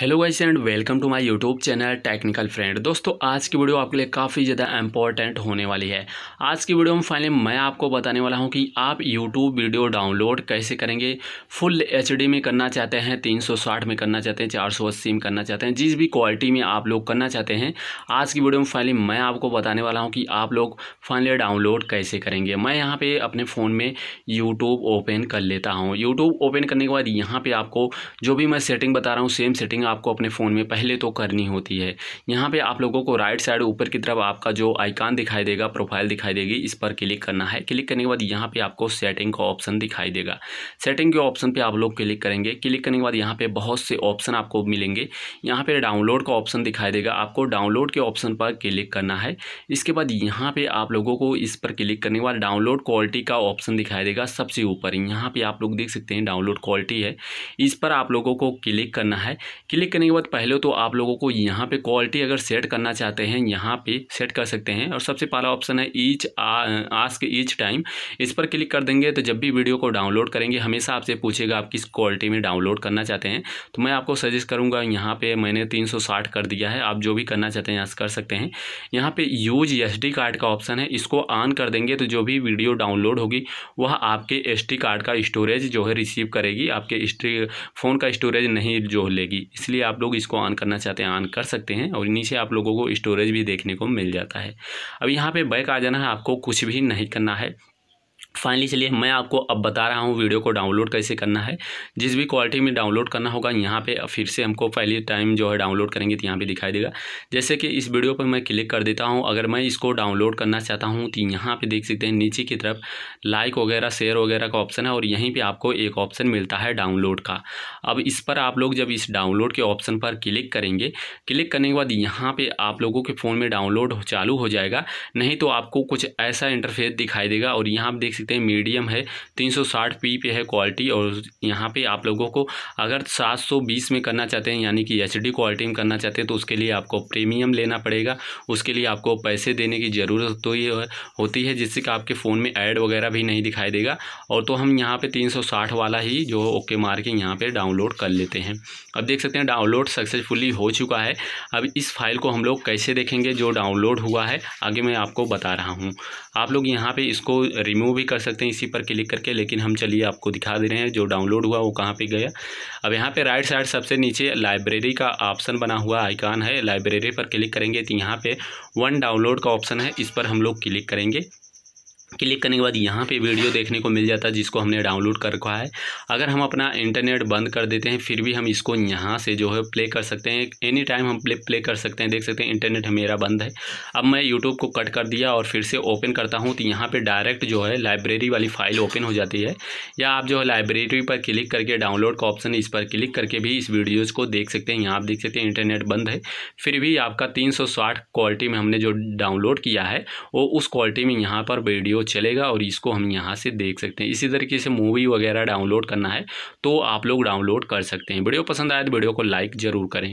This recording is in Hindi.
hello guys and welcome to my YouTube channel technical friend दोस्तों आज की वीडियो आपके लिए काफ़ी ज़्यादा इंपॉर्टेंट होने वाली है आज की वीडियो में फाइनली मैं आपको बताने वाला हूं कि आप यूट्यूब वीडियो डाउनलोड कैसे करेंगे फुल एच में करना चाहते हैं 360 में करना चाहते हैं चार में करना चाहते हैं जिस भी क्वालिटी में आप लोग करना चाहते हैं आज की वीडियो में फाइनली मैं आपको बताने वाला हूँ कि आप लोग फाइनली डाउनलोड कैसे करेंगे मैं यहाँ पर अपने फ़ोन में यूट्यूब ओपन कर लेता हूँ यूट्यूब ओपन करने के बाद यहाँ पर आपको जो भी मैं सेटिंग बता रहा हूँ सेम सेटिंग सेटिंग आपको अपने फ़ोन में पहले तो करनी होती है यहाँ पे आप लोगों को राइट साइड ऊपर की तरफ आपका जो आइकान दिखाई देगा प्रोफाइल दिखाई देगी इस पर क्लिक करना है क्लिक करने के बाद यहाँ पे आपको सेटिंग का ऑप्शन दिखाई देगा सेटिंग के ऑप्शन पे आप लोग क्लिक करेंगे क्लिक करने के बाद यहाँ पे बहुत से ऑप्शन आपको मिलेंगे यहाँ पर डाउनलोड का ऑप्शन दिखाई देगा आपको डाउनलोड के ऑप्शन पर क्लिक करना है इसके बाद यहाँ पर आप लोगों को इस पर क्लिक करने के बाद डाउनलोड क्वालिटी का ऑप्शन दिखाई देगा सबसे ऊपर यहाँ पर आप लोग देख सकते हैं डाउनलोड क्वालिटी है इस पर आप लोगों को क्लिक करना है क्लिक करने के बाद पहले तो आप लोगों को यहाँ पे क्वालिटी अगर सेट करना चाहते हैं यहाँ पे सेट कर सकते हैं और सबसे पहला ऑप्शन है ईच आस्क ईच टाइम इस पर क्लिक कर देंगे तो जब भी वीडियो को डाउनलोड करेंगे हमेशा आपसे पूछेगा आप किस क्वालिटी में डाउनलोड करना चाहते हैं तो मैं आपको सजेस्ट करूँगा यहाँ पर मैंने तीन कर दिया है आप जो भी करना चाहते हैं यहाँ कर सकते हैं यहाँ पर यूज एस कार्ड का ऑप्शन है इसको ऑन कर देंगे तो जो भी वीडियो डाउनलोड होगी वह आपके एस कार्ड का स्टोरेज जो है रिसीव करेगी आपके फ़ोन का स्टोरेज नहीं जो लेगी इसलिए आप लोग इसको ऑन करना चाहते हैं ऑन कर सकते हैं और नीचे आप लोगों को स्टोरेज भी देखने को मिल जाता है अब यहाँ पे बैक आ जाना है आपको कुछ भी नहीं करना है फाइनली चलिए मैं आपको अब बता रहा हूँ वीडियो को डाउनलोड कैसे करना है जिस भी क्वालिटी में डाउनलोड करना होगा यहाँ पे फिर से हमको पहली टाइम जो है डाउनलोड करेंगे तो यहाँ पे दिखाई देगा जैसे कि इस वीडियो पर मैं क्लिक कर देता हूँ अगर मैं इसको डाउनलोड करना चाहता हूँ तो यहाँ पर देख सकते हैं नीचे की तरफ लाइक वगैरह शेयर वगैरह का ऑप्शन है और यहीं पर आपको एक ऑप्शन मिलता है डाउनलोड का अब इस पर आप लोग जब इस डाउनलोड के ऑप्शन पर क्लिक करेंगे क्लिक करने के बाद यहाँ पर आप लोगों के फ़ोन में डाउनलोड चालू हो जाएगा नहीं तो आपको कुछ ऐसा इंटरफेस दिखाई देगा और यहाँ आप देख सकते हैं मीडियम है 360 पी पे है क्वालिटी और यहाँ पे आप लोगों को अगर 720 में करना चाहते हैं यानी कि एच क्वालिटी में करना चाहते हैं तो उसके लिए आपको प्रीमियम लेना पड़ेगा उसके लिए आपको पैसे देने की ज़रूरत तो ये होती है जिससे कि आपके फ़ोन में ऐड वगैरह भी नहीं दिखाई देगा और तो हम यहाँ पर तीन वाला ही जो ओके मार के यहाँ पर डाउनलोड कर लेते हैं अब देख सकते हैं डाउनलोड सक्सेसफुली हो चुका है अब इस फाइल को हम लोग कैसे देखेंगे जो डाउनलोड हुआ है आगे मैं आपको बता रहा हूँ आप लोग यहाँ पर इसको रिमूव भी कर कर सकते हैं इसी पर क्लिक करके लेकिन हम चलिए आपको दिखा दे रहे हैं जो डाउनलोड हुआ वो कहाँ पे गया अब यहाँ पे राइट साइड सबसे नीचे लाइब्रेरी का ऑप्शन बना हुआ आइकान है लाइब्रेरी पर क्लिक करेंगे तो यहाँ पे वन डाउनलोड का ऑप्शन है इस पर हम लोग क्लिक करेंगे क्लिक करने के बाद यहाँ पे वीडियो देखने को मिल जाता है जिसको हमने डाउनलोड कर रखा है अगर हम अपना इंटरनेट बंद कर देते हैं फिर भी हम इसको यहाँ से जो है प्ले कर सकते हैं एनी टाइम हम प्ले प्ले कर सकते हैं देख सकते हैं इंटरनेट मेरा बंद है अब मैं यूट्यूब को कट कर दिया और फिर से ओपन करता हूँ तो यहाँ पर डायरेक्ट जो है लाइब्रेरी वाली फ़ाइल ओपन हो जाती है या आप जो है लाइब्रेरी पर क्लिक करके डाउनलोड का ऑप्शन इस पर क्लिक करके भी इस वीडियोज़ को देख सकते हैं यहाँ आप देख सकते हैं इंटरनेट बंद है फिर भी आपका तीन क्वालिटी में हमने जो डाउनलोड किया है वो उस क्वालिटी में यहाँ पर वीडियो चलेगा और इसको हम यहाँ से देख सकते हैं इसी तरीके से मूवी वगैरह डाउनलोड करना है तो आप लोग डाउनलोड कर सकते हैं वीडियो पसंद आए तो वीडियो को लाइक ज़रूर करें